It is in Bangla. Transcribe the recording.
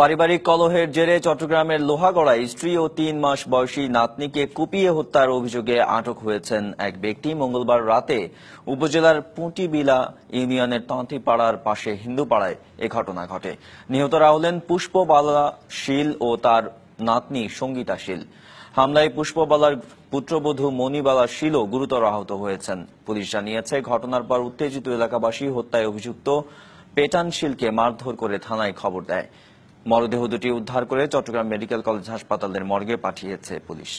পারিবারিক কলহের জেরে চট্টগ্রামের লোহাগড়ায় স্ত্রী ও তিন মাস বয়সী নাতনিকে কুপিয়ে হত্যার অভিযোগে আটক হয়েছেন এক ব্যক্তি মঙ্গলবার রাতে উপজেলার পুঁটিবিলা ইউনিয়নের তাঁতিপাড়ার পাশে হিন্দুপাড়ায় এ ঘটনা ঘটে নিহতরা হলেন পুষ্পবালা শীল ও তার নাতনি সঙ্গীতা শীল হামলায় পুষ্পবালার পুত্রবধূ মণিবালা শীলও গুরুতর আহত হয়েছেন পুলিশ জানিয়েছে ঘটনার পর উত্তেজিত এলাকাবাসী হত্যায় অভিযুক্ত পেটান শীলকে মারধর করে থানায় খবর দেয় মরদেহ দুটি উদ্ধার করে চট্টগ্রাম মেডিকেল কলেজ হাসপাতালের মর্গে পাঠিয়েছে পুলিশ